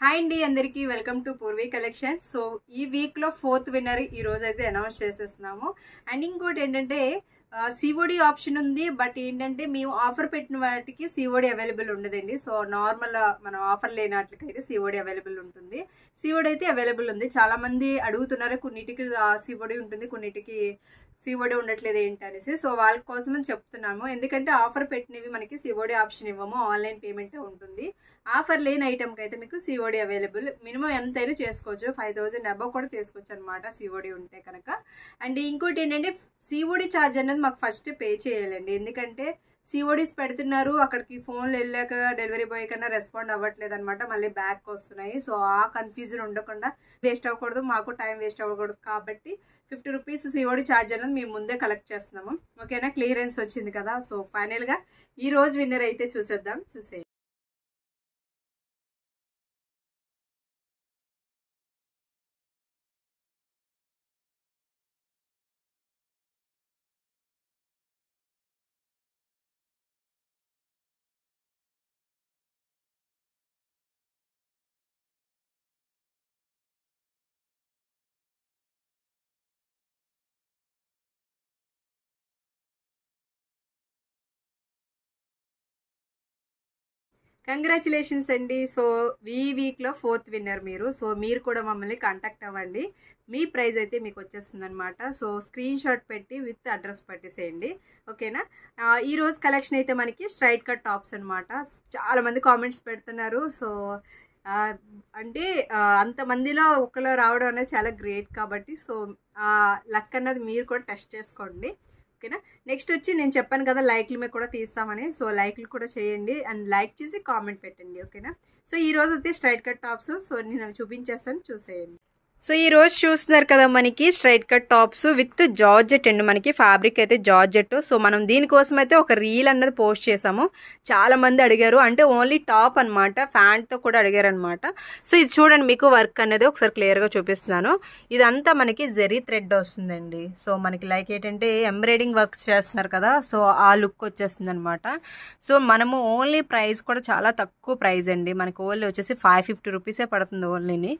hi అండి అందరికీ welcome to Poorvi Collection so ఈ వీక్లో ఫోర్త్ విన్నర్ ఈ రోజు అయితే అనౌన్స్ చేసేస్తున్నాము అండ్ ఇంకోటి ఏంటంటే సిఓడి ఆప్షన్ ఉంది బట్ ఏంటంటే మేము ఆఫర్ పెట్టిన వాటికి సివోడి అవైలబుల్ ఉండదండి సో నార్మల్ మనం ఆఫర్ లేని వాటికైతే సిఓడి అవైలబుల్ ఉంటుంది సిఓడి అయితే అవైలబుల్ ఉంది చాలామంది అడుగుతున్నారు కొన్నిటికి సిఓడి ఉంటుంది కొన్నిటికి సిఓడి ఉండట్లేదు ఏంటి అనేసి సో వాళ్ళ అని చెప్తున్నాము ఎందుకంటే ఆఫర్ పెట్టినవి మనకి సిఓడి ఆప్షన్ ఇవ్వము ఆన్లైన్ పేమెంటే ఉంటుంది ఆఫర్ లేని ఐటమ్కి అయితే మీకు సిఓడి అవైలబుల్ మినిమం ఎంతైనా చేసుకోవచ్చు ఫైవ్ థౌజండ్ అబవ్ కూడా చేసుకోవచ్చు అనమాట సివోడి ఉంటే కనుక అండ్ ఇంకోటి ఏంటంటే సిఓడి ఛార్జ్ అనేది మాకు ఫస్ట్ పే చేయాలండి ఎందుకంటే సిఓడీస్ పెడుతున్నారు అక్కడికి ఫోన్లు వెళ్ళాక డెలివరీ బాయ్ కన్నా రెస్పాండ్ అవ్వట్లేదు అనమాట మళ్ళీ బ్యాక్ వస్తున్నాయి సో ఆ కన్ఫ్యూజన్ ఉండకుండా వేస్ట్ అవ్వకూడదు మాకు టైం వేస్ట్ అవ్వకూడదు కాబట్టి ఫిఫ్టీ రూపీస్ సిఓడి ఛార్జ్ అని మేము ముందే కలెక్ట్ చేస్తున్నాము ఓకేనా క్లియరెన్స్ వచ్చింది కదా సో ఫైనల్గా ఈ రోజు విన్నర్ అయితే చూసేద్దాం చూసేయండి కంగ్రాచులేషన్స్ అండి సో ఈ వీక్లో ఫోర్త్ విన్నర్ మీరు సో మీరు కూడా మమ్మల్ని కాంటాక్ట్ అవ్వండి మీ ప్రైజ్ అయితే మీకు వచ్చేస్తుంది అనమాట సో స్క్రీన్ షాట్ పెట్టి విత్ అడ్రస్ పట్టేసేయండి ఓకేనా ఈరోజు కలెక్షన్ అయితే మనకి స్ట్రైట్ కట్ టాప్స్ అనమాట చాలామంది కామెంట్స్ పెడుతున్నారు సో అంటే అంతమందిలో ఒకరు రావడం అనేది చాలా గ్రేట్ కాబట్టి సో లక్ అన్నది మీరు కూడా టెస్ట్ చేసుకోండి ఓకేనా నెక్స్ట్ వచ్చి నేను చెప్పాను కదా లైక్లు మీద కూడా తీస్తామని సో లైక్లు కూడా చేయండి అండ్ లైక్ చేసి కామెంట్ పెట్టండి ఓకేనా సో ఈ రోజు అయితే స్ట్రైట్ కట్ టాప్స్ సో నేను చూపించేస్తాను చూసేయండి సో ఈ రోజు చూస్తున్నారు కదా మనకి straight cut tops with georgette అండి మనకి ఫ్యాబ్రిక్ అయితే జార్జెట్ సో మనం దీనికోసం అయితే ఒక రీల్ అన్నది పోస్ట్ చేసాము చాలా మంది అడిగారు అంటే ఓన్లీ టాప్ అనమాట తో కూడా అడిగారు అనమాట సో ఇది చూడండి మీకు వర్క్ అనేది ఒకసారి క్లియర్గా చూపిస్తున్నాను ఇదంతా మనకి జెరీ థ్రెడ్ వస్తుందండి సో మనకి లైక్ ఏంటంటే ఎంబ్రాయిడింగ్ వర్క్స్ చేస్తున్నారు కదా సో ఆ లుక్ వచ్చేస్తుంది అనమాట సో మనము ఓన్లీ ప్రైస్ కూడా చాలా తక్కువ ప్రైస్ అండి మనకి ఓన్లీ వచ్చేసి ఫైవ్ ఫిఫ్టీ రూపీసే పడుతుంది ఓన్లీని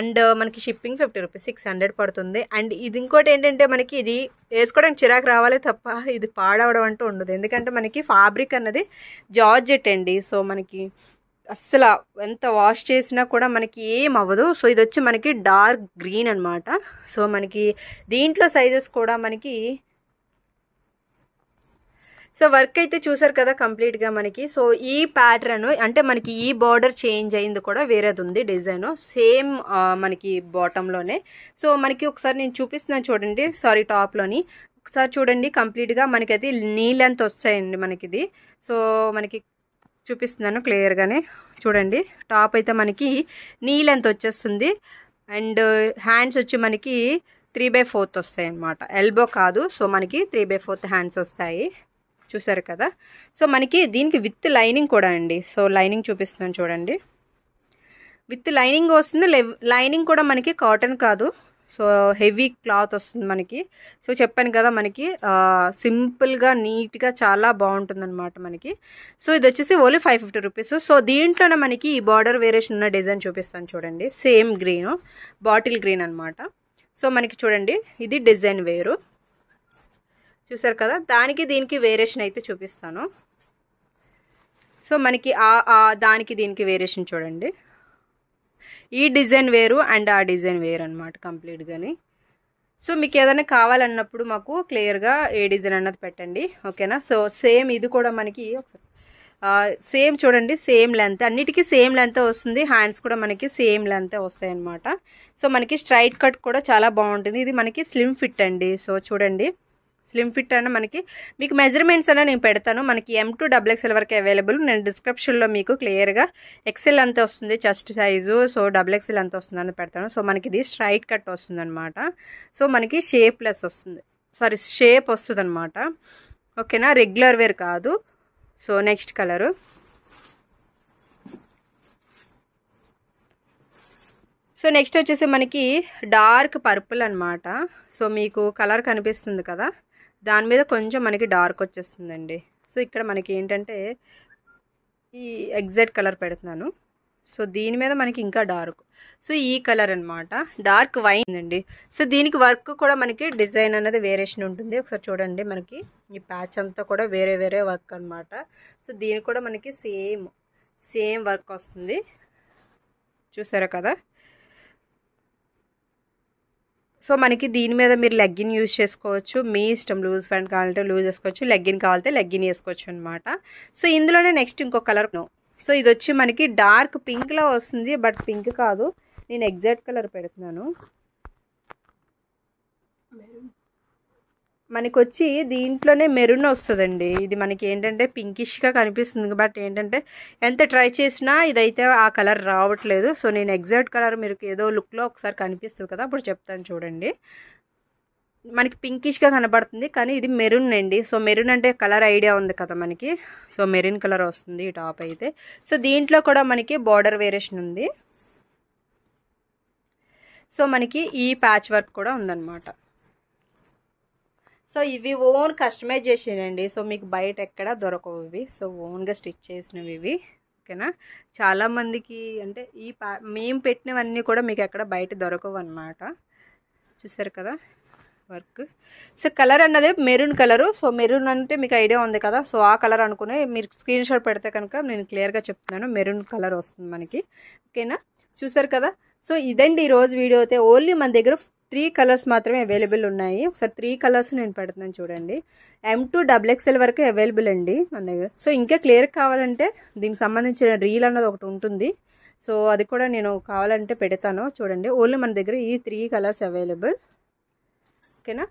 అండ్ మనకి ship shipping fifty rupees six hundred పడుతుంది అండ్ ఇది ఇంకోటి ఏంటంటే మనకి ఇది వేసుకోవడానికి చిరాకు రావాలి తప్ప ఇది పాడవడం అంటూ ఉండదు ఎందుకంటే మనకి ఫ్యాబ్రిక్ అన్నది జార్జెట్ అండి సో మనకి అస్సలు ఎంత వాష్ చేసినా కూడా మనకి ఏం అవ్వదు సో ఇది వచ్చి మనకి డార్క్ గ్రీన్ అనమాట సో మనకి దీంట్లో సైజెస్ కూడా మనకి సో వర్క్ అయితే చూసారు కదా కంప్లీట్గా మనకి సో ఈ ప్యాటర్న్ అంటే మనకి ఈ బార్డర్ చేంజ్ అయింది కూడా వేరేది ఉంది డిజైన్ సేమ్ మనకి బాటంలోనే సో మనకి ఒకసారి నేను చూపిస్తున్నాను చూడండి సారీ టాప్లోని ఒకసారి చూడండి కంప్లీట్గా అది నీ లెంత్ వచ్చాయండి మనకిది సో మనకి చూపిస్తున్నాను క్లియర్గానే చూడండి టాప్ అయితే మనకి నీ లెంత్ వచ్చేస్తుంది అండ్ హ్యాండ్స్ వచ్చి మనకి త్రీ బై ఫోర్త్ వస్తాయి అనమాట ఎల్బో కాదు సో మనకి త్రీ బై ఫోర్త్ హ్యాండ్స్ వస్తాయి చూసారు కదా సో మనకి దీనికి విత్ లైనింగ్ కూడా అండి సో లైనింగ్ చూపిస్తున్నాను చూడండి విత్ లైనింగ్ వస్తుంది లైనింగ్ కూడా మనకి కాటన్ కాదు సో హెవీ క్లాత్ వస్తుంది మనకి సో చెప్పాను కదా మనకి సింపుల్గా నీట్గా చాలా బాగుంటుందన్నమాట మనకి సో ఇది వచ్చేసి only five fifty rupees so దీంట్లోనే మనకి ఈ బార్డర్ వేరియేషన్ ఉన్న డిజైన్ చూపిస్తాను చూడండి సేమ్ గ్రీను బాటిల్ గ్రీన్ అనమాట సో మనకి చూడండి ఇది డిజైన్ వేరు చూసారు కదా దానికి దీనికి వేరియేషన్ అయితే చూపిస్తాను సో మనకి ఆ దానికి దీనికి వేరియేషన్ చూడండి ఈ డిజైన్ వేరు అండ్ ఆ డిజైన్ వేరు అనమాట కంప్లీట్గాని సో మీకు ఏదైనా కావాలన్నప్పుడు మాకు క్లియర్గా ఏ డిజైన్ అన్నది పెట్టండి ఓకేనా సో సేమ్ ఇది కూడా మనకి ఒకసారి సేమ్ చూడండి సేమ్ లెంత్ అన్నిటికీ సేమ్ లెంత్ వస్తుంది హ్యాండ్స్ కూడా మనకి సేమ్ లెంత్ వస్తాయి అనమాట సో మనకి స్ట్రైట్ కట్ కూడా చాలా బాగుంటుంది ఇది మనకి స్లిమ్ ఫిట్ అండి సో చూడండి స్లిమ్ ఫిట్ అని మనకి మీకు మెజర్మెంట్స్ అనే నేను పెడతాను మనకి ఎం టు డబుల్ ఎక్స్ఎల్ వరకు అవైలబుల్ నేను డిస్క్రిప్షన్లో మీకు క్లియర్గా ఎక్సెల్ అంత వస్తుంది chest size so double XL అంత వస్తుంది అని పెడతాను సో మనకి ఇది స్ట్రైట్ కట్ వస్తుంది అనమాట సో మనకి షేప్లెస్ వస్తుంది సారీ షేప్ వస్తుంది అనమాట ఓకేనా రెగ్యులర్ వేర్ కాదు so next colour so next వచ్చేసి మనకి డార్క్ పర్పుల్ అనమాట సో మీకు కలర్ కనిపిస్తుంది కదా దాని మీద కొంచెం మనకి డార్క్ వచ్చేస్తుందండి సో ఇక్కడ మనకి ఏంటంటే ఈ ఎగ్జాక్ట్ కలర్ పెడుతున్నాను సో దీని మీద మనకి ఇంకా డార్క్ సో ఈ కలర్ అనమాట డార్క్ వైన్ అండి సో దీనికి వర్క్ కూడా మనకి డిజైన్ అనేది వేరేషన్ ఉంటుంది ఒకసారి చూడండి మనకి ఈ ప్యాచ్ అంతా కూడా వేరే వేరే వర్క్ అనమాట సో దీనికి కూడా మనకి సేమ్ సేమ్ వర్క్ వస్తుంది చూసారా కదా సో మనకి దీని మీద మీరు లెగ్గిన్ యూజ్ చేసుకోవచ్చు మీ ఇష్టం లూజ్ ప్యాంట్ కావాలంటే లూజ్ చేసుకోవచ్చు లెగ్గిన్ కావాలంటే లెగ్గిన్ వేసుకోవచ్చు అనమాట సో ఇందులోనే నెక్స్ట్ ఇంకో కలర్ సో ఇది వచ్చి మనకి డార్క్ పింక్లో వస్తుంది బట్ పింక్ కాదు నేను ఎగ్జాక్ట్ కలర్ పెడుతున్నాను మనకి వచ్చి దీంట్లోనే మెరూన్ వస్తుందండి ఇది మనకి ఏంటంటే పింకిష్గా కనిపిస్తుంది బట్ ఏంటంటే ఎంత ట్రై చేసినా ఇదైతే ఆ కలర్ రావట్లేదు సో నేను ఎగ్జాక్ట్ కలర్ మీరు ఏదో లుక్లో ఒకసారి కనిపిస్తుంది కదా అప్పుడు చెప్తాను చూడండి మనకి పింకిష్గా కనబడుతుంది కానీ ఇది మెరూన్ అండి సో మెరూన్ అంటే కలర్ ఐడియా ఉంది కదా మనకి సో మెరూన్ కలర్ వస్తుంది ఈ టాప్ అయితే సో దీంట్లో కూడా మనకి బార్డర్ వేరియేషన్ ఉంది సో మనకి ఈ ప్యాచ్ వర్క్ కూడా ఉందన్నమాట సో ఇవి ఓన్ కస్టమైజ్ చేసేయండి సో మీకు బయట ఎక్కడ దొరకవు ఇవి సో ఓన్గా స్టిచ్ చేసినవి ఇవి ఓకేనా చాలామందికి అంటే ఈ పా మేము పెట్టినవన్నీ కూడా మీకు ఎక్కడ బయట దొరకవు అనమాట చూసారు కదా వర్క్ సో కలర్ అన్నది మెరూన్ కలరు సో మెరూన్ అంటే మీకు ఐడియా ఉంది కదా సో ఆ కలర్ అనుకునే మీరు స్క్రీన్ షాట్ పెడితే కనుక నేను క్లియర్గా చెప్తున్నాను మెరూన్ కలర్ వస్తుంది మనకి ఓకేనా చూసారు కదా సో ఇదండి ఈరోజు వీడియో అయితే ఓన్లీ మన దగ్గర త్రీ కలర్స్ మాత్రమే అవైలబుల్ ఉన్నాయి ఒకసారి త్రీ కలర్స్ నేను పెడుతున్నాను చూడండి ఎం టు డబుల్ ఎక్స్ఎల్ వరకు అవైలబుల్ అండి మన దగ్గర సో ఇంకా క్లియర్ కావాలంటే దీనికి సంబంధించిన రీల్ అన్నది ఒకటి ఉంటుంది సో అది కూడా నేను కావాలంటే పెడతాను చూడండి ఓన్లీ మన దగ్గర ఈ త్రీ కలర్స్ అవైలబుల్ ఓకేనా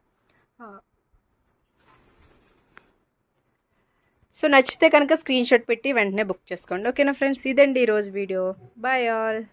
సో నచ్చితే కనుక స్క్రీన్ షాట్ పెట్టి వెంటనే బుక్ చేసుకోండి ఓకేనా ఫ్రెండ్స్ ఇదండి ఈరోజు వీడియో బాయ్ ఆల్